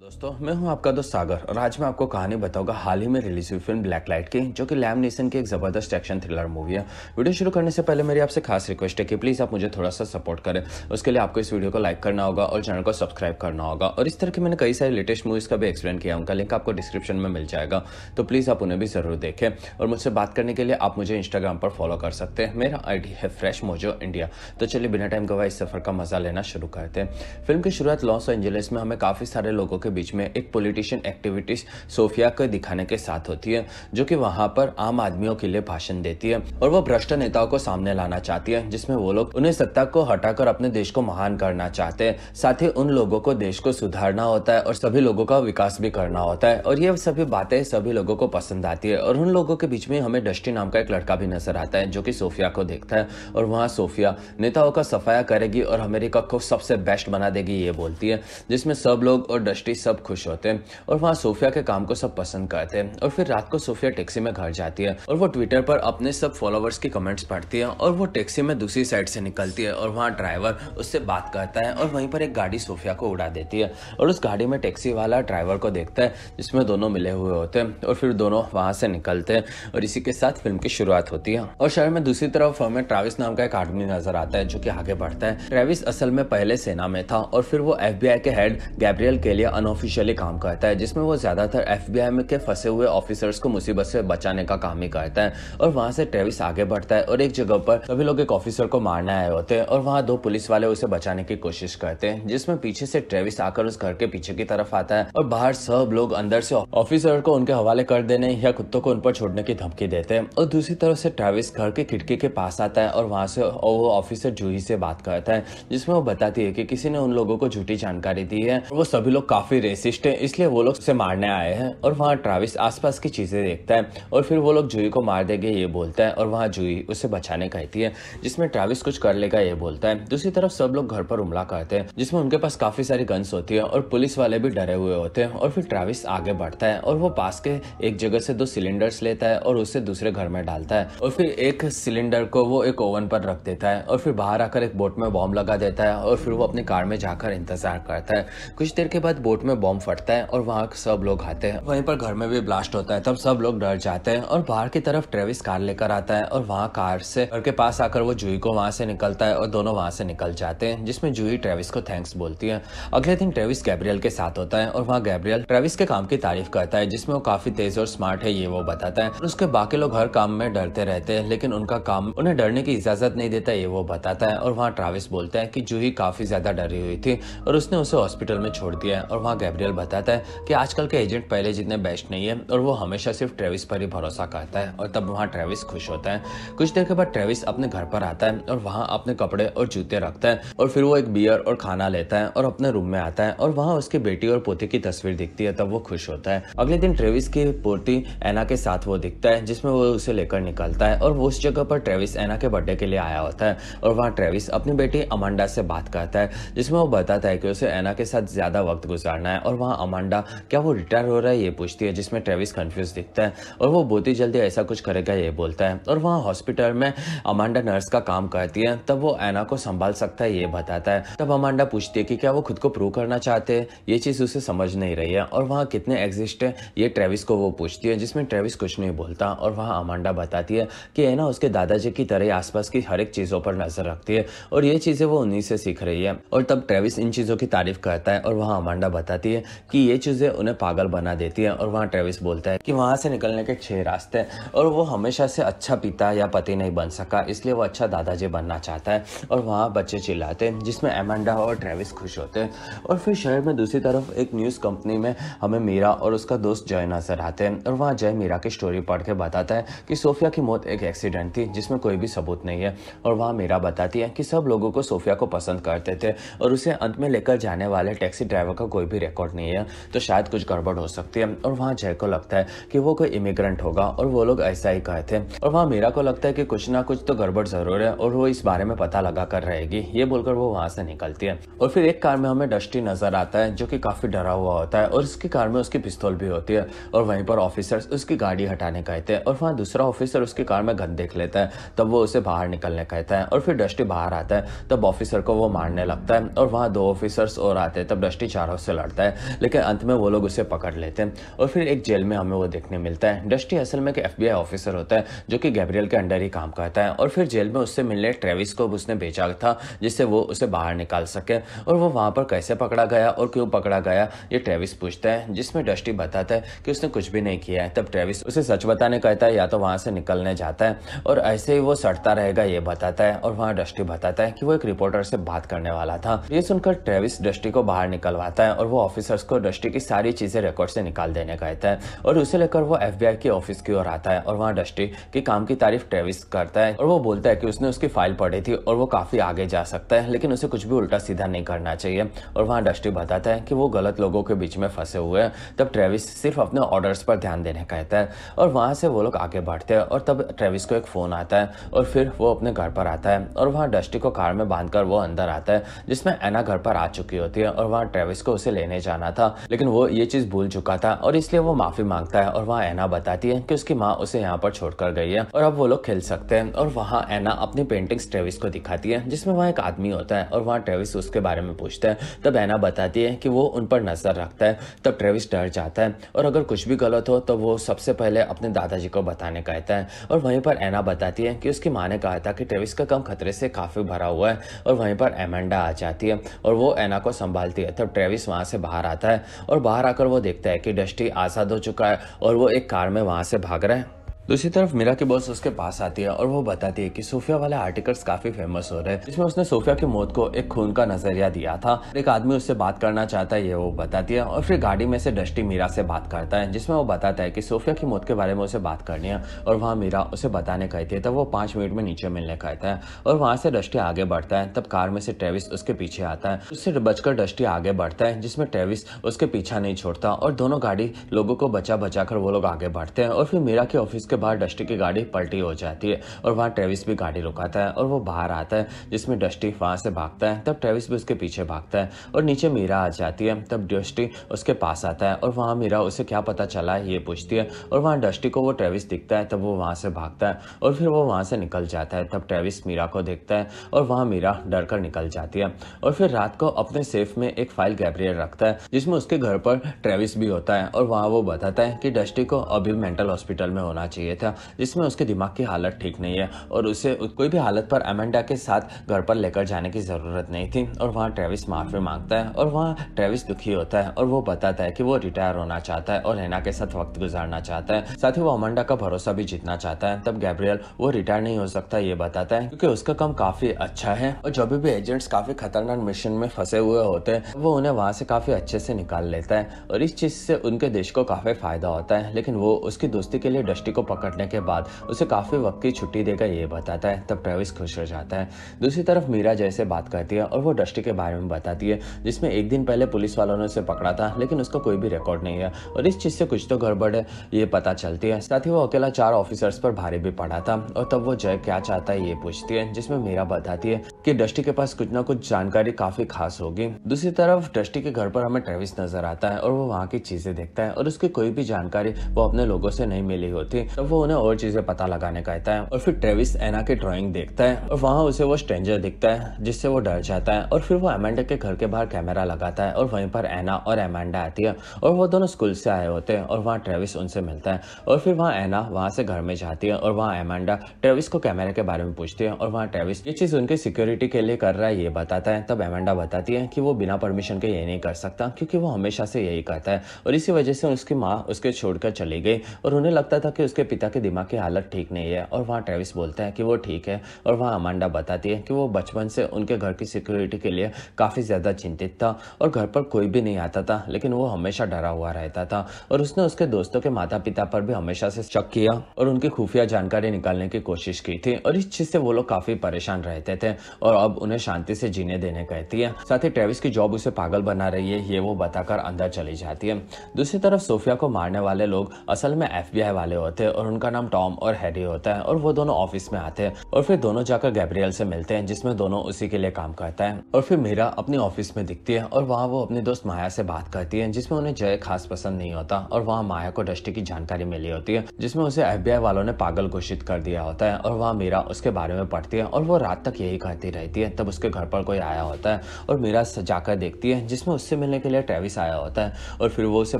दोस्तों मैं हूं आपका दोस्त सागर और आज मैं आपको कहानी बताऊंगा हाल ही में रिलीज हुई फिल्म ब्लैक लाइट की जो कि लैम नेसन की एक ज़बरदस्त एक्शन थ्रिलर मूवी है वीडियो शुरू करने से पहले मेरी आपसे खास रिक्वेस्ट है कि प्लीज़ आप मुझे थोड़ा सा सपोर्ट करें उसके लिए आपको इस वीडियो को लाइक करना होगा और चैनल को सब्सक्राइब करना होगा और इस तरह की मैंने कई सारी लेटेस्ट मूवीज़ का भी एक्सप्लेन किया उनका लिंक आपको डिस्क्रिप्शन में मिल जाएगा तो प्लीज़ आप उन्हें भी ज़रूर देखें और मुझसे बात करने के लिए आप मुझे इंस्टाग्राम पर फॉलो कर सकते हैं मेरा आई है फ्रेश मोजो इंडिया तो चलिए बिना टाइम गवाए इस सफ़र का मज़ा लेना शुरू करते हैं फिल्म की शुरुआत लॉस एंजलिस में हमें काफ़ी सारे लोगों के के बीच में एक पॉलिटिशियन एक्टिविटीज सोफिया को दिखाने के साथ होती है जो कि वहाँ पर आम आदमियों के लिए भाषण देती है और वो भ्रष्ट नेताओं को सामने लाना चाहती है जिसमे वो लोग उन्हें सत्ता को हटाकर अपने देश को महान करना चाहते है साथ ही उन लोगों को देश को सुधारना होता है और सभी लोगों का विकास भी करना होता है और ये सभी बातें सभी लोगों को पसंद आती है और उन लोगों के बीच में हमें डस्टी नाम का एक लड़का भी नजर आता है जो कि सोफिया को देखता है और वहाँ सोफिया नेताओं का सफाया करेगी और अमेरिका को सबसे बेस्ट बना देगी ये बोलती है जिसमें सब लोग और डस्टी सब खुश होते हैं और वहाँ सोफिया के काम को सब पसंद करते हैं और फिर रात को सोफिया टैक्सी में घर जाती है और वो ट्विटर पर अपने सब फॉलोवर्स की कमेंट्स पढ़ती है और वो टैक्सी में दूसरी साइड से निकलती है और वहाँ ड्राइवर उससे बात करता है और वहीं पर एक गाड़ी सोफिया को उड़ा देती है और उस गाड़ी में टैक्सी वाला ड्राइवर को देखता है जिसमें दोनों मिले हुए होते हैं और फिर दोनों वहाँ से निकलते हैं और इसी के साथ फिल्म की शुरुआत होती है और शहर में दूसरी तरफ हमें ट्रेविस नाम का एक आदमी नजर आता है जो कि आगे बढ़ता है ट्रेविस असल में पहले सेना में था और फिर वो एफ के हेड गैब्रियल के लिए अनऑफिशियली काम करता है जिसमें वो ज़्यादातर एफ में के फंसे हुए ऑफिसर्स को मुसीबत से बचाने का काम ही करता है और वहाँ से ट्रेविस आगे बढ़ता है और एक जगह पर सभी लोग एक ऑफिसर को मारने आए होते हैं और वहाँ दो पुलिस वाले उसे बचाने की कोशिश करते हैं जिसमें पीछे से ट्रेविस आकर उस घर के पीछे की तरफ आता है और बाहर सब लोग अंदर से ऑफिसर को उनके हवाले कर देने या कुत्तों को उन पर छोड़ने की धमकी देते हैं और दूसरी तरफ से ट्रेविस घर के खिड़की के पास आता है और वहाँ से वो ऑफिसर जूही से बात करता है जिसमें वो बताती है कि किसी ने उन लोगों को झूठी जानकारी दी है वो सभी लोग काफी काफी रेसिस्ट है इसलिए वो लोग उसे मारने आए हैं और वहाँ ट्राविस आसपास की चीजें देखता है और फिर वो लोग जूही को मार देंगे ये बोलता है और वहाँ जूही उसे बचाने कहती है जिसमें ट्राविस कुछ कर लेगा ये बोलता है दूसरी तरफ सब लोग घर पर हमला करते हैं जिसमें उनके पास काफी सारी गन्स होती है और पुलिस वाले भी डरे हुए होते हैं और फिर ट्राविस आगे बढ़ता है और वो पास के एक जगह से दो सिलेंडर्स लेता है और उसे दूसरे घर में डालता है और फिर एक सिलेंडर को वो एक ओवन पर रख देता है और फिर बाहर आकर एक बोट में बॉम्ब लगा देता है और फिर वो अपनी कार में जाकर इंतजार करता है कुछ देर के बाद बोट में बॉम्ब फटता है और वहाँ सब लोग आते हैं वहीं पर घर में भी ब्लास्ट होता है तब सब लोग डर जाते हैं और बाहर की तरफ ट्रेविस कार लेकर आता है और वहाँ कार से घर के पास आकर वो जूही को वहाँ से निकलता है और दोनों वहाँ से निकल जाते हैं जिसमें जूही ट्रेविस को थैंक्स बोलती है अगले दिन ट्रेविस गैब्रियल के साथ होता है और वहाँ गैब्रियल ट्रेविस के काम की तारीफ करता है जिसमें वो काफी तेज और स्मार्ट है ये वो बताता है उसके बाकी लोग हर काम में डरते रहते हैं लेकिन उनका काम उन्हें डरने की इजाजत नहीं देता ये वो बताता है और वहाँ ट्रेविस बोलता है की जूही काफी ज्यादा डरी हुई थी और उसने उसे हॉस्पिटल में छोड़ दिया है और वहाँ गैब्रियल बताता है कि आजकल के एजेंट पहले जितने बेस्ट नहीं है और वो हमेशा सिर्फ ट्रेविस पर ही भरोसा करता है और तब वहाँ ट्रेविस खुश होता है कुछ देर के बाद ट्रेविस अपने घर पर आता है और वहाँ अपने कपड़े और जूते रखता है और फिर वो एक बियर और खाना लेता है और अपने रूम में आता है और वहाँ उसकी बेटी और पोती की तस्वीर दिखती है तब वो खुश होता है अगले दिन ट्रेविस की पोती एना के साथ वो दिखता है जिसमें वो उसे लेकर निकलता है और उस जगह पर ट्रेविस एना के बर्थडे के लिए आया होता है और वहाँ ट्रेविस अपनी बेटी अमांडा से बात करता है जिसमें वो बताता है कि उसे एना के साथ ज़्यादा वक्त गुजारना करना है और वहाँ अमांडा क्या वो रिटायर हो रहा है ये पूछती है जिसमें ट्रेविस कन्फ्यूज दिखता है और वो बहुत ही जल्दी ऐसा कुछ करेगा ये बोलता है और वहाँ हॉस्पिटल में अमांडा नर्स का काम करती है तब वो एना को संभाल सकता है ये बताता है तब अमांडा पूछती है कि क्या वो खुद को प्रूव करना चाहते हैं ये चीज़ उसे समझ नहीं रही है और वहाँ कितने एग्जिस्ट है ये ट्रेविस को वो पूछती है जिसमें ट्रेविस कुछ नहीं बोलता और वहाँ अमांडा बताती है कि एना उसके दादाजी की तरह आसपास की हर एक चीज़ों पर नजर रखती है और ये चीज़ें वो उन्हीं से सीख रही है और तब ट्रेविस इन चीज़ों की तारीफ करता है और वहाँ अमांडा बताती जाती है कि ये चीज़ें उन्हें पागल बना देती हैं और वहाँ ट्रेविस बोलता है कि वहाँ से निकलने के छः रास्ते हैं और वो हमेशा से अच्छा पिता या पति नहीं बन सका इसलिए वो अच्छा दादाजी बनना चाहता है और वहाँ बच्चे चिल्लाते हैं जिसमें एमेंडा और ट्रेविस खुश होते हैं और फिर शहर में दूसरी तरफ एक न्यूज़ कंपनी में हमें मीरा और उसका दोस्त जय नजर आते हैं और वहाँ जय मीरा की स्टोरी पढ़ के बताता है कि सोफिया की मौत एक एक्सीडेंट थी जिसमें कोई भी सबूत नहीं है और वहाँ मीरा बताती है कि सब लोगों को सोफिया को पसंद करते थे और उसे अंत में लेकर जाने वाले टैक्सी ड्राइवर का कोई भी रिकॉर्ड नहीं है तो शायद कुछ गड़बड़ हो सकती है और वहाँ जय को लगता है कि वो कोई इमिग्रेंट होगा और वो लोग ऐसा ही कहे थे और वहाँ मीरा को लगता है कि कुछ ना कुछ तो गड़बड़ जरूर है और वो इस बारे में पता लगा कर रहेगी ये बोलकर वो वहाँ से निकलती है और फिर एक कार में हमें डस्टी नजर आता है जो की काफी डरा हुआ होता है और उसकी कार में उसकी पिस्तौल भी होती है और वहीं पर ऑफिसर उसकी गाड़ी हटाने कहते हैं और वहाँ दूसरा ऑफिसर उसकी कार में गन देख लेता है तब वो उसे बाहर निकलने कहता है और फिर डस्टी बाहर आता है तब ऑफिसर को वो मारने लगता है और वहाँ दो ऑफिसर्स और आते हैं तब डस्टी चारों से लड़ पड़ता है लेकिन अंत में वो लोग उसे पकड़ लेते हैं और फिर एक जेल में हमें वो देखने मिलता है डस्टी असल में एक एफ ऑफिसर होता है जो कि गैब्रियल के अंडर ही काम करता है और फिर जेल में उससे मिलने ट्रेविस को उसने भेजा था जिससे वो उसे बाहर निकाल सके और वो वहाँ पर कैसे पकड़ा गया और क्यों पकड़ा गया ये ट्रेविस पूछता है जिसमें डस्टी बताता है कि उसने कुछ भी नहीं किया है तब ट्रेविस उसे सच बताने कहता है या तो वहाँ से निकलने जाता है और ऐसे ही वो सड़ता रहेगा ये बताता है और वहाँ डस्टी बताता है कि वो एक रिपोर्टर से बात करने वाला था ये सुनकर ट्रेविस डस्टी को बाहर निकलवाता है और वो ऑफिसर्स को डस्टी की सारी चीज़ें रिकॉर्ड से निकाल देने का कहता है और उसे लेकर वो एफ के ऑफिस की ओर आता है और वहाँ डस्टी के काम की तारीफ ट्रेविस करता है और वो बोलता है कि उसने उसकी फाइल पढ़ी थी और वो काफ़ी आगे जा सकता है लेकिन उसे कुछ भी उल्टा सीधा नहीं करना चाहिए और वहाँ डस्टी बताता है कि वो गलत लोगों के बीच में फंसे हुए हैं तब ट्रेविस सिर्फ अपने ऑर्डर्स पर ध्यान देने कहता है और वहाँ से वो लोग आगे बढ़ते हैं और तब ट्रेविस को एक फ़ोन आता है और फिर वो अपने घर पर आता है और वहाँ डस्टी को कार में बांधकर वो अंदर आता है जिसमें एना घर पर आ चुकी होती है और वहाँ ट्रेविस को उसे लेने लेने जाना था लेकिन वो ये चीज़ भूल चुका था और इसलिए वो माफ़ी मांगता है और वहाँ ऐना बताती है कि उसकी माँ उसे यहाँ पर छोड़कर गई है और अब वो लोग खेल सकते हैं और वहाँ ऐना अपनी पेंटिंग ट्रेविस को दिखाती है जिसमें वहाँ एक आदमी होता है और वहाँ ट्रेविस उसके बारे में पूछता है तब ऐना बताती है कि वो उन पर नज़र रखता है तब ट्रेविस डर जाता है और अगर कुछ भी गलत हो तो वो सबसे पहले अपने दादाजी को बताने कहता है और वहीं पर ऐना बताती है कि उसकी माँ ने कहा था कि ट्रेविस का कम खतरे से काफ़ी भरा हुआ है और वहीं पर एमेंडा आ जाती है और वो ऐना को संभालती है तब ट्रेविस वहाँ से से बाहर आता है और बाहर आकर वो देखता है कि डस्टी आज़ाद हो चुका है और वो एक कार में वहाँ से भाग रहा है दूसरी तरफ मीरा की बॉस उसके पास आती है और वो बताती है कि सोफिया वाले आर्टिकल्स काफी फेमस हो रहे हैं जिसमें उसने सोफिया की मौत को एक खून का नजरिया दिया था एक आदमी उससे बात करना चाहता है ये वो बताती है और फिर गाड़ी में से डस्टी मीरा से बात करता है जिसमें वो बताता है कि सोफिया की मौत के बारे में उसे बात करनी है और वहाँ मीरा उसे बताने कहती है तब वो पाँच मिनट में नीचे मिलने कहता है और वहाँ से डस्टी आगे बढ़ता है तब कार में से ट्रेविस उसके पीछे आता है उससे बचकर डस्टी आगे बढ़ता है जिसमें ट्रेविस उसके पीछा नहीं छोड़ता और दोनों गाड़ी लोगों को बचा बचा कर वो लोग आगे बढ़ते हैं और फिर मीरा के ऑफिस के बाद डस्टी की गाड़ी पलटी हो जाती है और वहाँ ट्रेविस भी गाड़ी रुकाता है और वो बाहर आता है जिसमें डस्टी वहाँ से भागता है तब ट्रेविस भी उसके पीछे भागता है और नीचे मीरा आ जाती है तब डस्टी उसके पास आता है और वहाँ मीरा उसे क्या पता चला है ये पूछती है और वहाँ डस्टी को वो ट्रेविस दिखता है तब वो वहाँ से भागता है और फिर वो वहाँ से निकल जाता है तब ट्रेविस मीरा को देखता है और वहाँ मीरा डर कर निकल जाती है और फिर रात को अपने सेफ में एक फाइल गैब्रियल रखता है जिसमें उसके घर पर ट्रेविस भी होता है और वहाँ वो बताता है कि डस्टी को अभी मेंटल हॉस्पिटल में होना चाहिए चाहिए था जिसमें उसके दिमाग की हालत ठीक नहीं है और उसे कोई भी हालत पर अमेंडा के साथ घर पर लेकर जाने की ज़रूरत नहीं थी और वहाँ ट्रेविस माफ़ी मांगता है और वहाँ ट्रेविस दुखी होता है और वो बताता है कि वो रिटायर होना चाहता है और लेना के साथ वक्त गुजारना चाहता है साथ ही वो अमेंडा का भरोसा भी जीतना चाहता है तब गैब्रियल वो रिटायर नहीं हो सकता ये बताता है क्योंकि उसका काम काफ़ी अच्छा है और जब भी एजेंट्स काफ़ी खतरनाक मिशन में फंसे हुए होते हैं वो उन्हें वहाँ से काफ़ी अच्छे से निकाल लेता है और इस चीज़ से उनके देश को काफ़ी फायदा होता है लेकिन वो उसकी दोस्ती के लिए डस्टी को पकड़ करने के बाद उसे काफ़ी वक्त की छुट्टी देकर ये बताता है तब ट्रेविस खुश हो जाता है दूसरी तरफ मीरा जैसे बात करती है और वो डस्टी के बारे में बताती है जिसमें एक दिन पहले पुलिस वालों ने उसे पकड़ा था लेकिन उसका कोई भी रिकॉर्ड नहीं है और इस चीज़ से कुछ तो गड़बड़ है ये पता चलती है साथ ही वो अकेला चार ऑफिसर्स पर भारी भी पड़ा था और तब वो जय क्या चाहता है ये पूछती है जिसमें मीरा बताती है कि डस्टी के पास कुछ ना कुछ जानकारी काफ़ी खास होगी दूसरी तरफ डस्टी के घर पर हमें ट्रेविस नजर आता है और वो वहाँ की चीज़ें देखता है और उसकी कोई भी जानकारी वो अपने लोगों से नहीं मिली होती तब वो उन्हें और चीजें पता लगाने कहता है और फिर ट्रेविस एना की ड्राइंग देखता है और वहाँ उसे वो स्ट्रेंजर दिखता है जिससे वो डर जाता है और फिर वो अमेंडा के घर के बाहर कैमरा लगाता है और वहीं पर एना और अमेंडा आती है और वो दोनों स्कूल से आए होते हैं और वहाँ ट्रेविस उनसे मिलता है और फिर वहाँ एना वहाँ से घर में जाती है और वहाँ अमेंडा ट्रेविस को कैमरे के बारे में पूछती है और वहाँ ट्रेविस ये चीज़ उनके सिक्योरिटी के लिए कर रहा है ये बताता है तब अमेंडा बताती है कि वो बिना परमिशन के ये नहीं कर सकता क्योंकि वो हमेशा से यही कहता है और इसी वजह से उसकी माँ उसके छोड़कर चली गई और उन्हें लगता था कि उसके पिता के दिमाग की हालत ठीक नहीं है और वहाँ ट्रेविस बोलता है कि वो ठीक है और वहाँ अमांडा बताती है कि वो बचपन से उनके घर की सिक्योरिटी के लिए काफ़ी ज़्यादा चिंतित था और घर पर कोई भी नहीं आता था लेकिन वो हमेशा डरा हुआ रहता था और उसने उसके दोस्तों के माता पिता पर भी हमेशा से शक किया और उनकी खुफिया जानकारी निकालने की कोशिश की थी और इस चीज़ से वो लोग काफ़ी परेशान रहते थे और अब उन्हें शांति से जीने देने कहती है साथ ही ट्रेविस की जॉब उसे पागल बना रही है ये वो बताकर अंदर चली जाती है दूसरी तरफ सोफिया को मारने वाले लोग असल में एफ वाले होते और उनका नाम टॉम और हैरी होता है और वो दोनों ऑफिस में आते हैं और फिर दोनों जाकर गैब्रियल से मिलते हैं जिसमें दोनों उसी के लिए काम करता है और फिर मीरा अपने ऑफिस में दिखती है और वहाँ वो अपने दोस्त माया से बात करती है जिसमें उन्हें जय खास पसंद नहीं होता और वहाँ माया को डस्टी की जानकारी मिली होती है जिसमें उसे एफ वालों ने पागल घोषित कर दिया होता है और वहाँ मीरा उसके बारे में पढ़ती है और वो रात तक यही करती रहती है तब उसके घर पर कोई आया होता है और मीरा जाकर देखती है जिसमें उससे मिलने के लिए ट्रेविस आया होता है और फिर वो उसे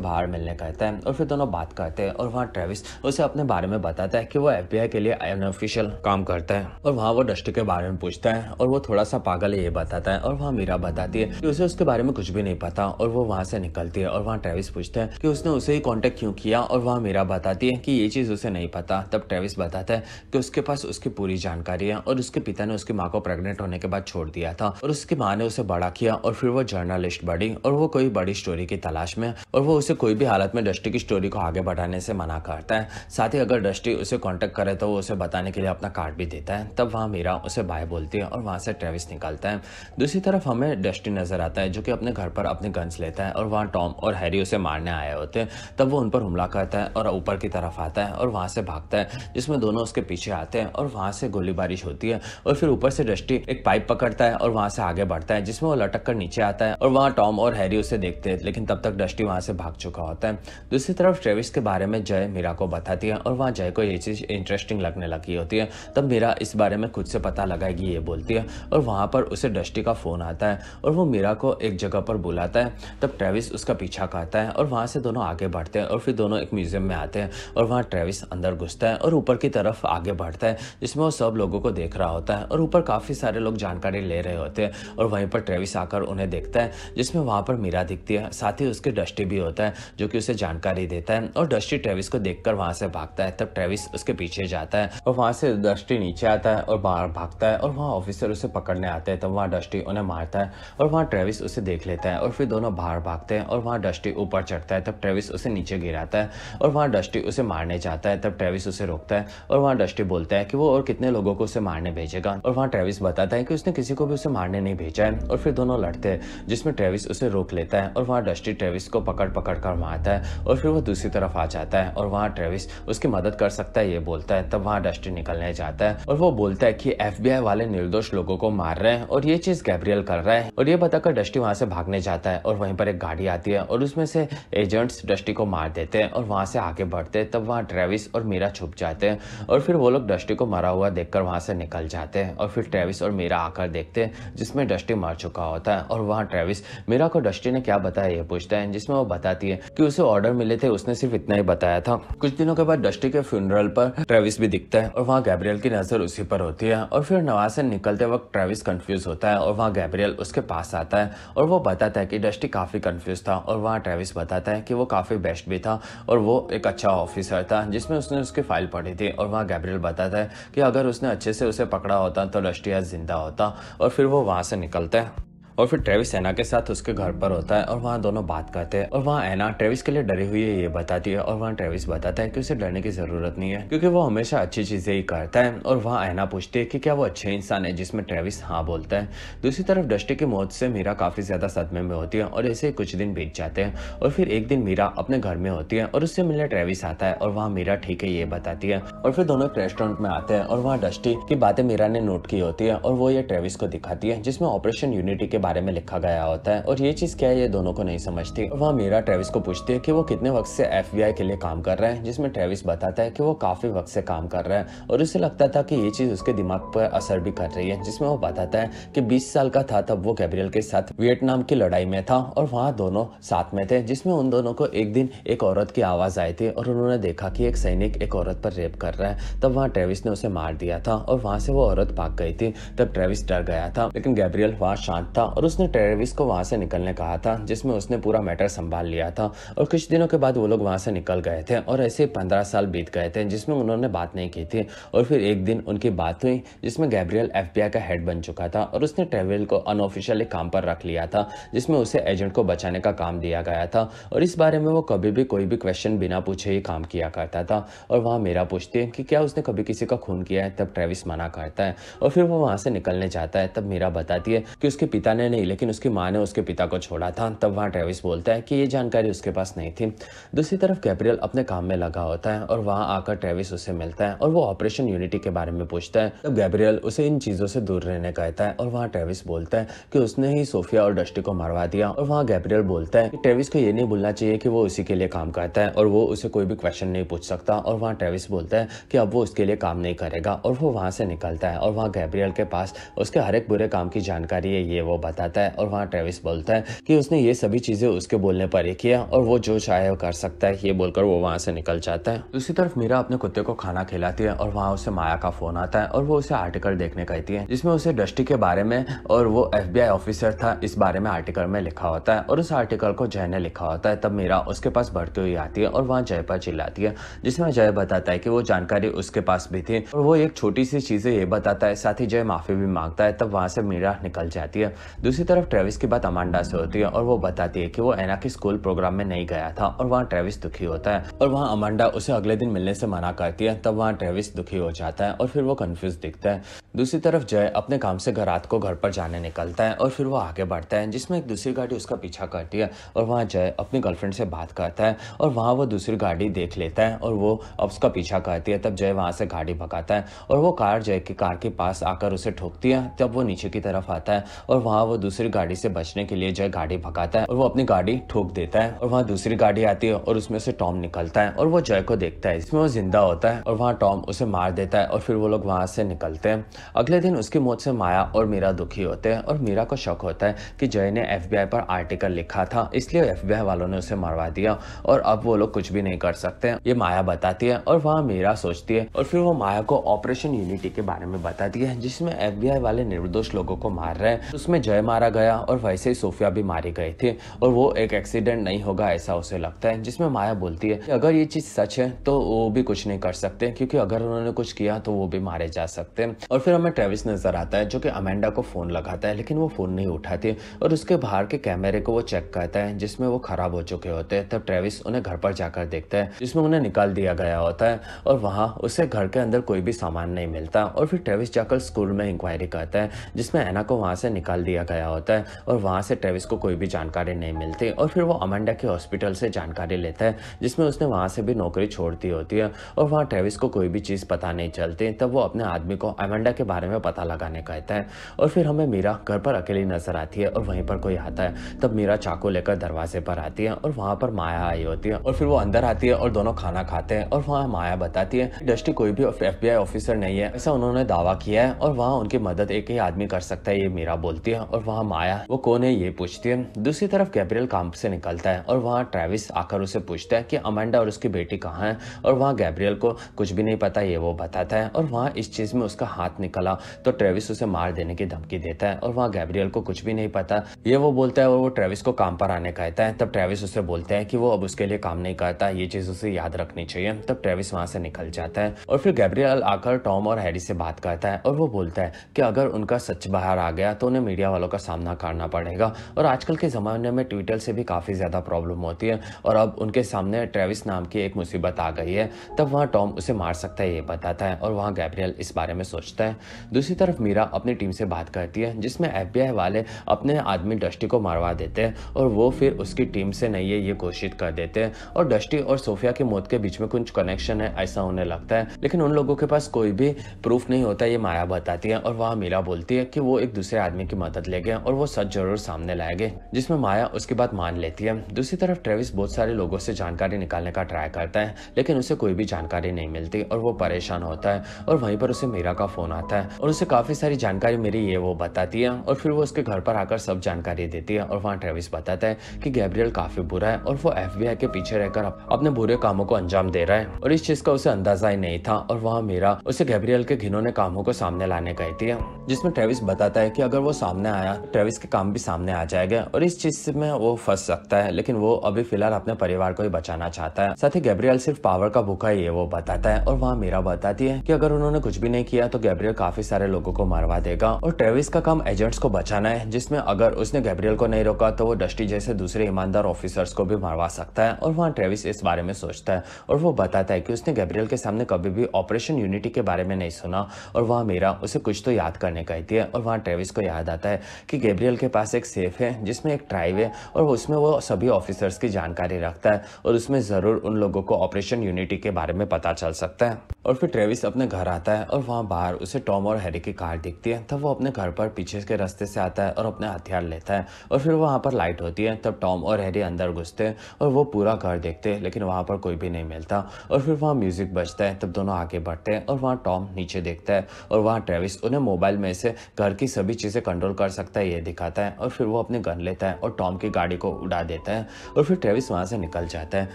बाहर मिलने कहता है और फिर दोनों बात करते हैं और वहाँ ट्रेविस उसे अपने बारे में बताता है कि वो एफ के लिए अनऑफिशियल काम करता है और वहाँ वो डस्टी के बारे में पूछता है और वो थोड़ा सा पागल ये बताता है और वहाँ मीरा बताती है कि उसे उसके बारे में कुछ भी नहीं पता और वो वहाँ से निकलती है और वहाँ ट्रेविस पूछता है कि उसने उसे ही कॉन्टेक्ट क्यों किया और वहाँ मीरा बताती है कि ये चीज़ उसे नहीं पता तब ट्रेविस बताता है कि उसके पास उसकी पूरी जानकारी है और उसके पिता ने उसकी माँ को प्रेगनेंट होने के बाद छोड़ दिया था और उसकी माँ ने उसे बड़ा किया और फिर वो जर्नलिस्ट बढ़ी और वो कोई बड़ी स्टोरी की तलाश में और वो उसे कोई भी हालत में डस्टी की स्टोरी को आगे बढ़ाने से मना करता है साथ ही अगर डस्टी उसे कांटेक्ट करे तो वो उसे बताने के लिए अपना कार्ड भी देता है तब वहाँ मीरा उसे बाय बोलती है और वहाँ से ट्रेविस निकालता है दूसरी तरफ हमें डस्टी नजर आता है जो कि अपने घर पर अपने गन्स लेता है और वहाँ टॉम और हैरी उसे मारने आए होते हैं तब वो उन पर हमला करता है और ऊपर की तरफ आता है और वहाँ से भागता है जिसमें दोनों उसके पीछे आते हैं और वहाँ से गोलीबारिश होती है और फिर ऊपर से डस्टी एक पाइप पकड़ता है और वहाँ से आगे बढ़ता है जिसमें वो लटक कर नीचे आता है और वहाँ टॉम और हैरी उसे देखते हैं लेकिन तब तक डस्टी वहाँ से भाग चुका होता है दूसरी तरफ ट्रेविस के बारे में जय मीरा को बताती है और वहाँ जय को ये चीज़ इंटरेस्टिंग लगने लगी होती है तब मीरा इस बारे में खुद से पता लगाएगी ये बोलती है और वहाँ पर उसे डस्टी का फ़ोन आता है और वो मीरा को एक जगह पर बुलाता है तब ट्रेविस उसका पीछा करता है और वहाँ से दोनों आगे बढ़ते हैं और फिर दोनों एक म्यूज़ियम में आते हैं और वहाँ ट्रेविस अंदर घुसता है और ऊपर की तरफ आगे बढ़ता है जिसमें वो सब लोगों को देख रहा होता है और ऊपर काफ़ी सारे लोग जानकारी ले रहे होते हैं और वहीं पर ट्रेविस आकर उन्हें देखता है जिसमें वहाँ पर मीरा दिखती है साथ ही उसके डस्टी भी होता है जो कि उसे जानकारी देता है और डस्टी ट्रेविस को देखकर वहाँ से भागता भागता है तब ट्रेविस उसके पीछे जाता है और वहां से डस्टी नीचे आता है और बाहर भागता है और वहाँ ऑफिसर उसे पकड़ने आते हैं तब वहाँ डस्टी उन्हें मारता है और वहाँ ट्रेविस उसे देख लेता है और फिर दोनों बाहर भागते हैं और वहाँ डस्टी ऊपर चढ़ता है तब ट्रेविस उसे नीचे गिराता है और वहाँ डस्टी उसे मारने जाता है तब ट्रेविस उसे रोकता है और वहाँ डस्टी बोलता है कि वो और कितने लोगों को उसे मारने भेजेगा और वहाँ ट्रेविस बताता है कि उसने किसी को भी उसे मारने नहीं भेजा है और फिर दोनों लड़ते हैं जिसमें ट्रेविस उसे रोक लेता है और वहाँ डस्टी ट्रेविस को पकड़ पकड़ कर मारता है और फिर वो दूसरी तरफ आ जाता है और वहाँ ट्रेविस उसके उसकी मदद कर सकता है ये बोलता है तब वहाँ डस्टिन निकलने जाता है और वो बोलता है कि एफबीआई वाले निर्दोष लोगों को मार रहे हैं और ये चीज गैब्रियल कर रहा है और ये बताकर डस्टी वहाँ से भागने जाता है और वहीं पर एक गाड़ी आती है और उसमें से एजेंट्स डस्टी को मार देते हैं और वहाँ से आगे बढ़ते हैं तब वहाँ ट्रेविस और मीरा छुप जाते हैं और फिर वो लोग डस्टी को मरा हुआ देख कर से निकल जाते हैं और फिर ट्रेविस और मीरा आकर देखते हैं जिसमें डस्टी मर चुका होता है और वहाँ ट्रेविस मीरा को डस्टी ने क्या बताया ये पूछता है जिसमें वो बताती है कि उसे ऑर्डर मिले थे उसने सिर्फ इतना ही बताया था कुछ दिनों के बाद इंडस्ट्री के फ्यूनरल पर ट्रेविस भी दिखता है और वहाँ गैब्रियल की नजर उसी पर होती है और फिर नवाज से निकलते वक्त ट्रेविस कंफ्यूज होता है और वहाँ गैब्रियल उसके पास आता है और वो बताता है कि डस्टी काफ़ी कंफ्यूज था और वहाँ ट्रेविस बताता है कि वो काफ़ी बेस्ट भी था और वो एक अच्छा ऑफिसर था जिसमें उसने उसकी फाइल पढ़ी थी और वहाँ गैब्रियल बताता है कि अगर उसने अच्छे से उसे पकड़ा होता तो डस्टी आज जिंदा होता और फिर वो वहाँ से निकलता है और फिर ट्रेविस एना के साथ उसके घर पर होता है और वहाँ दोनों बात करते हैं और वहाँ एना ट्रेविस के लिए डरी हुई है ये बताती है और वहाँ ट्रेविस बताता है कि उसे डरने की जरूरत नहीं है क्योंकि वो हमेशा अच्छी चीजें ही करता है और वहाँ एना पूछती है कि क्या वो अच्छे इंसान है जिसमें ट्रेविस हाँ बोलता है दूसरी तरफ डस्टी की मौत से मीरा काफी ज्यादा सदमे में होती है और ऐसे कुछ दिन बीत जाते हैं और फिर एक दिन मीरा अपने घर में होती है और उससे मिलने ट्रेविस आता है और वहाँ मीरा ठीक है ये बताती है और फिर दोनों रेस्टोरेंट में आते हैं और वहाँ डस्टी की बातें मीरा ने नोट की होती है और वो ये ट्रेविस को दिखाती है जिसमें ऑपरेशन यूनिटी के बारे में लिखा गया होता है और ये चीज़ क्या है ये दोनों को नहीं समझती वहाँ मीरा ट्रेविस को पूछती है कि वो कितने वक्त से एफ के लिए काम कर रहे हैं जिसमें ट्रेविस बताता है कि वो काफ़ी वक्त से काम कर रहा है और उसे लगता था कि ये चीज़ उसके दिमाग पर असर भी कर रही है जिसमें वो बताता है कि बीस साल का था तब वो गैब्रियल के साथ वियतनाम की लड़ाई में था और वहाँ दोनों साथ में थे जिसमें उन दोनों को एक दिन एक औरत की आवाज़ आई थी और उन्होंने देखा कि एक सैनिक एक औरत पर रेप कर रहा है तब वहाँ ट्रेविस ने उसे मार दिया था और वहाँ से वो औरत भाग गई थी तब ट्रेविस डर गया था लेकिन गैब्रियल वहाँ शांत था और उसने टेरिस को वहाँ से निकलने कहा था जिसमें उसने पूरा मैटर संभाल लिया था और कुछ दिनों के बाद वो लोग वहाँ से निकल गए थे और ऐसे पंद्रह साल बीत गए थे जिसमें उन्होंने बात नहीं की थी और फिर एक दिन उनकी बात हुई जिसमें गैब्रियल एफ का हेड बन चुका था और उसने ट्रेवल को अनऑफिशियली काम पर रख लिया था जिसमें उसे एजेंट को बचाने का काम दिया गया था और इस बारे में वो कभी भी कोई भी क्वेश्चन बिना पूछे ही काम किया करता था और वहाँ मेरा पूछती है कि क्या उसने कभी किसी का खून किया है तब ट्रेविस मना करता है और फिर वो वहाँ से निकलने जाता है तब मेरा बताती है कि उसके पिता ने नहीं लेकिन उसकी माँ ने उसके पिता को छोड़ा था तब वहाँ ट्रेविस बोलता है कि ये जानकारी उसके पास नहीं थी दूसरी तरफ कैप्रियल अपने काम में लगा होता है और वहाँ आकर ट्रेविस उसे मिलता है और वो ऑपरेशन यूनिटी के बारे में पूछता है तब गैब्रियल उसे इन चीज़ों से दूर रहने कहता है और वहाँ ट्रेविस बोलता है कि उसने ही सोफिया और डस्टी को मरवा दिया और वहाँ गैब्रियल बोलता है कि ट्रेविस को ये नहीं भूलना चाहिए कि वो उसी के लिए काम करता है और वो उसे कोई भी क्वेश्चन नहीं पूछ सकता और वहाँ ट्रेविस बोलता है कि अब वो उसके लिए काम नहीं करेगा और वो वहाँ से निकलता है और वहाँ गैब्रियल के पास उसके हर एक बुरे काम की जानकारी है ये वो बताता है और वहाँ ट्रेविस बोलता है कि उसने ये सभी चीजें उसके बोलने पर ही किया और वो जो चाहे वो कर सकता है ये बोलकर वो वहाँ से निकल जाता है दूसरी तरफ मीरा अपने कुत्ते को खाना खिलाती है और वहाँ उसे माया का फोन आता है और वो उसे आर्टिकल देखने कहती है जिसमे उसे डस्टी के बारे में और वो एफ ऑफिसर था इस बारे में आर्टिकल में लिखा होता है और उस आर्टिकल को जय ने लिखा होता है तब मीरा उसके पास बढ़ती हुई आती है और वहाँ जय पर चिल्लाती है जिसमें जय बताता है की वो जानकारी उसके पास भी थी और वो एक छोटी सी चीजें ये बताता है साथ ही जय माफी भी मांगता है तब वहाँ से मीरा निकल जाती है दूसरी तरफ ट्रेविस की बात अमांडा से होती है और वो बताती है कि वो एना के स्कूल प्रोग्राम में नहीं गया था और वहाँ ट्रेविस दुखी होता है और वहाँ अमांडा उसे अगले दिन मिलने से मना करती है तब वहाँ ट्रेविस दुखी हो जाता है और फिर वो कन्फ्यूज दिखता है दूसरी तरफ जय अपने काम से रात को घर पर जाने निकलता है और फिर वो आगे बढ़ता है जिसमें एक दूसरी गाड़ी उसका पीछा करती है और वहाँ जय अपनी गर्लफ्रेंड से बात करता है और वहाँ वो दूसरी गाड़ी देख लेता है और वो अब उसका पीछा करती है तब जय वहाँ से गाड़ी भगाता है और वो कार जय की कार के पास आकर उसे ठोकती है तब वो नीचे की तरफ आता है और वहाँ वो दूसरी गाड़ी से बचने के लिए जो है गाड़ी भगाता है और वो अपनी गाड़ी ठोक देता है और वहाँ दूसरी गाड़ी आती है और उसमें से टॉम निकलता है और वो जय को देखता है इसमें वो जिंदा होता है और वहाँ टॉम उसे मार देता है और फिर वो लोग वहाँ से निकलते हैं अगले दिन उसकी मौत से माया और मीरा दुखी होते हैं और मीरा को शक होता है कि जय ने एफ पर आर्टिकल लिखा था इसलिए एफ वालों ने उसे मरवा दिया और अब वो लोग कुछ भी नहीं कर सकते ये माया बताती है और वहाँ मीरा सोचती है और फिर वो माया को ऑपरेशन यूनिटी के बारे में बताती है जिसमें एफ वाले निर्दोष लोगों को मार रहे हैं उसमें जय स्वयं मारा गया और वैसे ही सोफिया भी मारे गए थे और वो एक एक्सीडेंट नहीं होगा ऐसा उसे लगता है जिसमें माया बोलती है कि अगर ये चीज़ सच है तो वो भी कुछ नहीं कर सकते क्योंकि अगर उन्होंने कुछ किया तो वो भी मारे जा सकते हैं और फिर हमें ट्रेविस नजर आता है जो कि अमेंडा को फ़ोन लगाता है लेकिन वो फ़ोन नहीं उठाती और उसके बाहर के कैमरे को वो चेक करता है जिसमें वो ख़राब हो चुके होते हैं तब ट्रेविस उन्हें घर पर जाकर देखता है जिसमें उन्हें निकाल दिया गया होता है और वहाँ उसे घर के अंदर कोई भी सामान नहीं मिलता और फिर ट्रेविस जाकर स्कूल में इंक्वायरी करता है जिसमें एना को वहाँ से निकाल दिया गया होता है और वहाँ से ट्रेविस को कोई भी जानकारी नहीं मिलती और फिर वो अमेंडा के हॉस्पिटल से जानकारी लेता है जिसमें उसने वहाँ से भी नौकरी छोड़ दी होती है और वहाँ ट्रेविस को कोई भी चीज़ पता नहीं चलती तब वो अपने आदमी को अमेंडा के बारे में पता लगाने कहता है और फिर हमें मीरा घर पर अकेली नजर आती है और वहीं पर कोई आता है तब मीरा चाकू लेकर दरवाजे पर आती है और वहाँ पर माया आई होती है और फिर वो अंदर आती है और दोनों खाना खाते हैं और वहाँ माया बताती है डस्टी कोई भी एफ ऑफिसर नहीं है ऐसा उन्होंने दावा किया है और वहाँ उनकी मदद एक ही आदमी कर सकता है ये मीरा बोलती है और और वहाँ माया वो कौन है ये पूछती है दूसरी तरफ गैब्रियल काम से निकलता है और वहाँ ट्रेविस आकर उसे पूछता है कि अमांडा और उसकी बेटी कहाँ है और वहाँ गैब्रियल को कुछ भी नहीं पता ये वो बताता है और वहाँ इस चीज़ में उसका हाथ निकला तो ट्रेविस उसे मार देने की धमकी देता है और वहाँ गैब्रियल को कुछ भी नहीं पता ये वो बोलता है और वो ट्रेविस को काम पर आने कहता है तब ट्रेविस उसे बोलते हैं कि वो अब उसके लिए काम नहीं करता ये चीज़ उसे याद रखनी चाहिए तब ट्रेविस वहाँ से निकल जाता है और फिर गैब्रियल आकर टॉम और हैरी से बात करता है और वो बोलता है कि अगर उनका सच बाहर आ गया तो उन्हें मीडिया वालों प्रॉब्लम का सामना करना पड़ेगा और आजकल के ज़माने में ट्विटर से भी काफ़ी ज़्यादा प्रॉब्लम होती है और अब उनके सामने ट्रेविस नाम की एक मुसीबत आ गई है तब वहाँ टॉम उसे मार सकता है ये बताता है और वहाँ गैब्रियल इस बारे में सोचता है दूसरी तरफ मीरा अपनी टीम से बात करती है जिसमें एफ वाले अपने आदमी डस्टी को मारवा देते हैं और वो फिर उसकी टीम से नहीं है ये घोषित कर देते हैं और डस्टी और सोफिया की मौत के बीच में कुछ कनेक्शन है ऐसा होने लगता है लेकिन उन लोगों के पास कोई भी प्रूफ नहीं होता ये माया बताती है और वहाँ मीरा बोलती है कि वो एक दूसरे आदमी की मदद ले गए और वो सच जरूर सामने लाए गए जिसमें माया उसके बाद मान लेती है दूसरी तरफ ट्रेविस बहुत सारे लोगों से जानकारी निकालने का ट्राई करता है लेकिन उसे कोई भी जानकारी नहीं मिलती और वो परेशान होता है और वहीं पर उसे मीरा का फोन आता है और उसे काफी सारी जानकारी मेरी ये वो बताती है और फिर वो उसके घर पर आकर सब जानकारी देती है और वहाँ ट्रेविस बताता है कि गैब्रियल काफी बुरा है और वो एफ के पीछे रहकर अपने बुरे कामों को अंजाम दे रहा है और इस चीज का उसे अंदाजा ही नहीं था और वहाँ मीरा उसे गैब्रियल के घिनौने कामों को सामने लाने कहती है जिसमे ट्रेविस बताता है की अगर वो सामने आया ट्रेविस के काम भी सामने आ जाएगा और इस चीज में वो फंस सकता है लेकिन वो अभी फिलहाल अपने परिवार को ही बचाना चाहता है साथ ही गैब्रियल सिर्फ पावर का भूखा ही है वो बताता है और वहाँ मीरा बताती है की अगर उन्होंने कुछ भी नहीं किया तो गैब्रियल काफी सारे लोगों को मारवा देगा और ट्रेविस का काम एजेंट्स को बचाना है जिसमें अगर उसने गैब्रियल को नहीं रोका तो वो डस्टी जैसे दूसरे ईमानदार ऑफिसर्स को भी मारवा सकता है और वहाँ ट्रेविस इस बारे में सोचता है और वो बताता है कि उसने गैब्रियल के सामने कभी भी ऑपरेशन यूनिटी के बारे में नहीं सुना और वहाँ मेरा उसे कुछ तो याद करने कहती है और वहाँ ट्रेविस को याद आता है कि गैब्रियल के पास एक सेफ है जिसमें एक ड्राइव है और उसमें वो सभी ऑफिसर्स की जानकारी रखता है और उसमें ज़रूर उन लोगों को ऑपरेशन यूनिटी के बारे में पता चल सकता है और फिर ट्रेविस अपने घर आता है और वहाँ बाहर उसे टॉम और हैरी की कार दिखती है तब वो अपने घर पर पीछे के रास्ते से आता है और अपने हथियार लेता है और फिर वहाँ पर लाइट होती है तब टॉम और हैरी अंदर घुसते हैं और वो पूरा घर देखते हैं लेकिन वहाँ पर कोई भी नहीं मिलता और फिर वहाँ म्यूज़िक बजता है तब दोनों आगे बढ़ते हैं और वहाँ टॉम नीचे देखता है और वहाँ ट्रेविस उन्हें मोबाइल में से घर की सभी चीज़ें कंट्रोल कर सकता है ये दिखाता है और फिर वो अपने गन लेता है और टॉम की गाड़ी को उड़ा देता है और फिर ट्रेविस वहाँ से निकल जाता है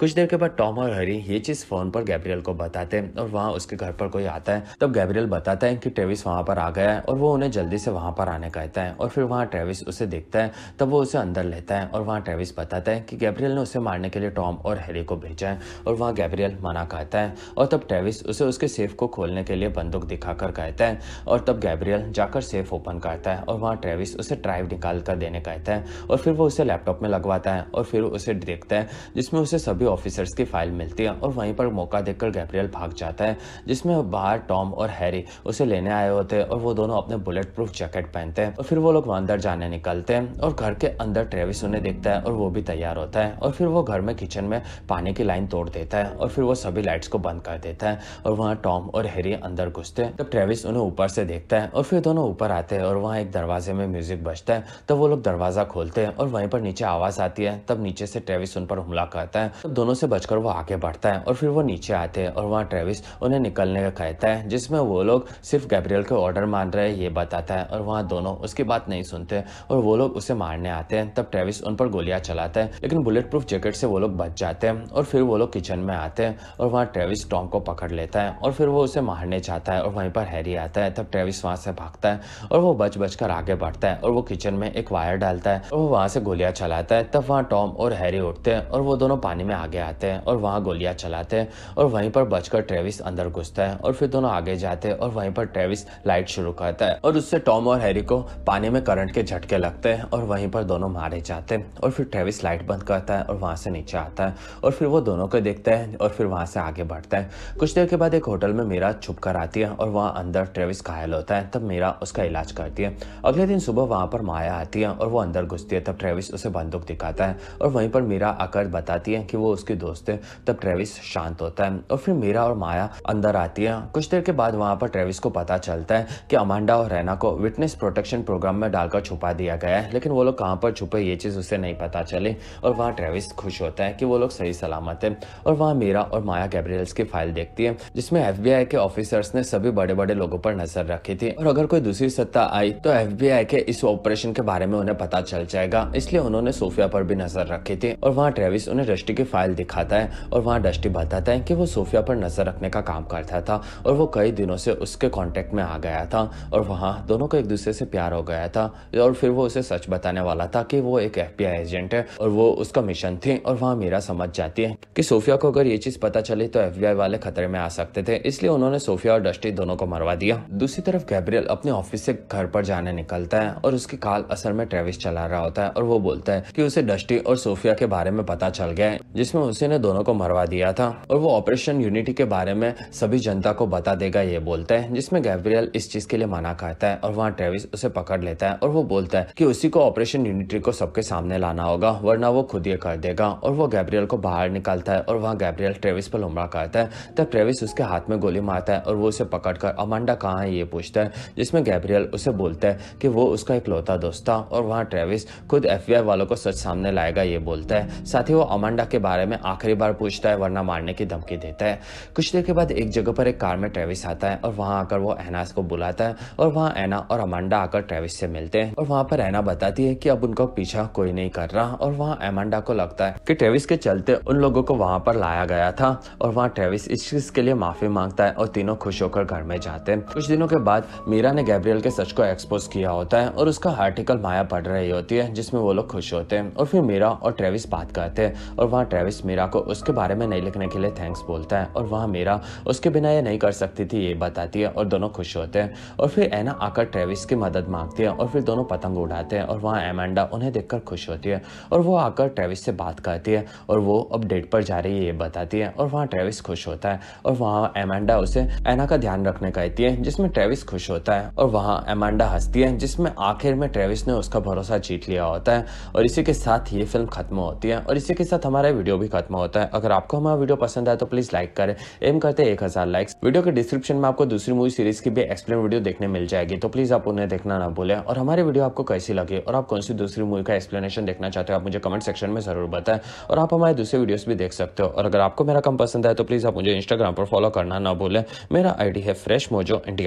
कुछ देर के बाद टॉम और हैरी ये चीज़ फ़ोन पर गैब्रियल को बताते हैं और वहाँ उसके घर पर कोई आता है तब गैब्रियल बताता है कि ट्रेविस वहाँ पर आ गया है और वो उन्हें जल्दी से वहाँ पर आने कहता है और फिर वहाँ ट्रेविस उसे देखता है तब वो उसे अंदर लेता है और वहाँ ट्रेविस बताता है कि गैब्रियल ने उसे मारने के लिए टॉम और हैरी को भेजा है और वहाँ गैब्रियल मना कहता है और तब ट्रेविस उसे उसके सेफ को खोलने के लिए बंदूक दिखाकर कहता है और तब गैब्रियल जाकर सेफ ओपन करता है और वहाँ ट्रेविस उसे ड्राइव निकाल कर देने कहता है और फिर वो उसे लैपटॉप में लगवाता है और फिर उसे देखता है जिसमें उसे सभी ऑफिसर्स की फाइल मिलती है और वहीं पर मौका देखकर गैब्रियल भाग जाता है जाता है जिसमें बाहर टॉम और हैरी उसे लेने आए होते हैं और वो दोनों अपने बुलेट प्रूफ जैकेट पहनते हैं और फिर वो लोग अंदर जाने निकलते हैं और घर के अंदर ट्रेविस उन्हें देखता है और वो भी तैयार होता है और फिर वो घर में किचन में पानी की लाइन तोड़ देता है और फिर वो सभी लाइट्स को बंद कर देता है और वहाँ टॉम और हैरी अंदर घुसते हैं तब ट्रेविस उन्हें ऊपर से देखता है और फिर दोनों ऊपर आते हैं और वहाँ एक दरवाजे में म्यूजिक बजता है तब वो लोग दरवाजा खोलते हैं और वहीं पर नीचे आवाज आती है तब नीचे से ट्रेविस उन पर हमला करता है तब दोनों से बचकर वो आगे बढ़ता है और फिर वो नीचे आते हैं और वहाँ ट्रेविस उन्हें निकलने का कहता है जिसमें वो लोग सिर्फ गैब्रियल के ऑर्डर मान रहे हैं ये बताता है और वहाँ दोनों उसकी बात नहीं सुनते और वो लोग उसे मारने आते हैं तब ट्रेविस उन पर गोलियां चलाता है लेकिन बुलेट प्रूफ जैकेट से वो लोग बच जाते हैं और फिर वो लोग किचन में आते हैं और वहाँ ट्रेविस टॉम को पकड़ लेता है और फिर वो उसे मारने जाता है और वहीं पर हैरी आता है तब ट्रेविस वहाँ से भागता है और वो बच बच कर आगे बढ़ता है और वो किचन में एक वायर डालता है और वो वहाँ से गोलियाँ चलाता है तब वहाँ टॉम और हैरी उठते हैं और वो दोनों पानी में आगे आते हैं और वहाँ गोलियाँ चलाते हैं और वहीं पर बचकर ट्रेविस ट्रेविस अंदर घुसता है और फिर दोनों आगे जाते हैं और वहीं पर ट्रेविस लाइट शुरू करता है और उससे टॉम और हैरी को पानी में करंट के झटके लगते हैं और वहीं पर दोनों मारे जाते हैं और फिर ट्रेविस लाइट बंद करता है और वहां से नीचे आता है और फिर वो दोनों को देखता है और फिर वहां से आगे बढ़ता है कुछ देर के बाद एक होटल में मीरा छुप कर आती है और वहाँ अंदर ट्रेविस घायल होता है तब मीरा उसका इलाज करती है अगले दिन सुबह वहाँ पर माया आती है और वो अंदर घुसती है तब ट्रेविस उसे बंदूक दिखाता है और वहीं पर मीरा आकर बताती है कि वो उसकी दोस्त है तब ट्रेविस शांत होता है और फिर मीरा और माया अंदर आती है कुछ देर के बाद वहाँ पर ट्रेविस को पता चलता है कि अमांडा और रैना को विटनेस प्रोटेक्शन प्रोग्राम में डालकर छुपा दिया गया है लेकिन वो लोग कहाँ पर छुपे ये चीज़ उसे नहीं पता चली और वहाँ ट्रेविस खुश होता है कि वो लोग सही सलामत है और वहाँ मीरा और माया गैब्रियल्स की फाइल देखती है जिसमें एफ के ऑफिसर्स ने सभी बड़े बड़े लोगों पर नजर रखी थी और अगर कोई दूसरी सत्ता आई तो एफ के इस ऑपरेशन के बारे में उन्हें पता चल जाएगा इसलिए उन्होंने सोफिया पर भी नजर रखी थी और वहाँ ट्रेविस उन्हें डस्टी की फाइल दिखाता है और वहाँ डस्टी बताता है कि वो सोफिया पर नजर रखने का का काम करता था और वो कई दिनों से उसके कांटेक्ट में आ गया था और वहाँ दोनों को एक दूसरे से प्यार हो गया था और फिर वो उसे सच बताने वाला था कि वो एक एफ एजेंट है और वो उसका मिशन थी और वहाँ मीरा समझ जाती है कि सोफिया को अगर ये चीज़ पता चली तो एफ वाले खतरे में आ सकते थे इसलिए उन्होंने सोफिया और डस्टी दोनों को मरवा दिया दूसरी तरफ गैब्रियल अपने ऑफिस से घर पर जाने निकलता है और उसकी काल असर में ट्रेविस चला रहा होता है और वो बोलता है कि उसे डस्टी और सोफिया के बारे में पता चल गया है जिसमें उसे ने दोनों को मरवा दिया था और वो ऑपरेशन यूनिटी के बारे में में सभी जनता को बता देगा ये बोलते हैं जिसमें गैब्रियल इस चीज के लिए मना करता है और वहाँ ट्रेविस उसे पकड़ लेता है और वो बोलता है कि उसी को ऑपरेशन यूनिट्री को सबके सामने लाना होगा वरना वो खुद ये कर देगा और वो गैब्रियल को बाहर निकालता है और वहाँ गैब्रियल ट्रेविस पर लुमड़ा करता है तब ट्रेविस उसके हाथ में गोली मारता है और वो उसे पकड़ कर अमांडा कहाँ है ये पूछता है जिसमें गैब्रियल उसे बोलता है कि वो उसका इकलौता दोस्त था और वहाँ ट्रेविस खुद एफ वालों को सच सामने लाएगा ये बोलता है साथ ही वो अमांडा के बारे में आखिरी बार पूछता है वरना मारने की धमकी देता है कुछ देर के बाद एक जगह पर एक कार में ट्रेविस आता है और वहाँ आकर वो एना को बुलाता है और वहाँ एना और अमांडा आकर ट्रेविस से मिलते हैं और वहाँ पर एना बताती है की अब उनका पीछा कोई नहीं कर रहा और वहाँ अमांडा को लगता है की ट्रेविस के चलते उन लोगों को वहाँ पर लाया गया था और वहाँ ट्रेविस इस चीज के लिए माफी मांगता है और तीनों खुश होकर घर में जाते हैं कुछ दिनों के बाद मीरा ने गैब्रियल के सच को एक्सपोज किया होता है और उसका आर्टिकल माया पढ़ रही होती है जिसमें वो लोग खुश होते हैं और फिर मीरा और ट्रेविस बात करते हैं और वहाँ ट्रेविस मीरा को उसके बारे में नहीं लिखने के लिए थैंक्स बोलता है और वहाँ मीरा उसके बिना ये नहीं कर सकती थी ये बताती है और दोनों खुश होते हैं और फिर एना आकर ट्रेविस की मदद मांगती है और फिर दोनों पतंग उड़ाते हैं और वहाँ एमेंडा उन्हें देख खुश होती है और वो आकर ट्रेविस से बात करती है और वो अब डेट पर जा रही है ये बताती है और वहाँ ट्रेविस खुश होता है और वहाँ एमेंडा उसे एना का ध्यान रखने कहती है जिसमें ट्रेविस खुश होता है और वहाँ एमेंडा हंसती है जिसमें आखिर में ट्रेविस ने उसका भरोसा जीत लिया होता है और इसी के साथ ये फिल्म खत्म होती है और इसी के साथ हमारा वीडियो भी खत्म होता है अगर आपको हमारा वीडियो पसंद आए तो प्लीज़ लाइक करें एम कर करते हैं एक हजार लाइक्स वीडियो के डिस्क्रिप्शन में आपको दूसरी मूवी सीरीज की भी एक्सप्लेन वीडियो देखने मिल जाएगी तो प्लीज आप उन्हें देखना ना बोले और हमारे वीडियो आपको कैसी लगी और आप कौन सी दूसरी मूवी का एक्सप्लेनेशन देखना चाहते हो आप मुझे कमेंट सेक्शन में जरूर बताएं और आप हमारे दूसरे वीडियो भी देख सकते हो और अगर आपको मेरा कम पसंद आए तो प्लीज आप मुझे इंस्टाग्राम पर फॉलो करना ना बोले मेरा आईडी है फ्रेश मोजो इंडिया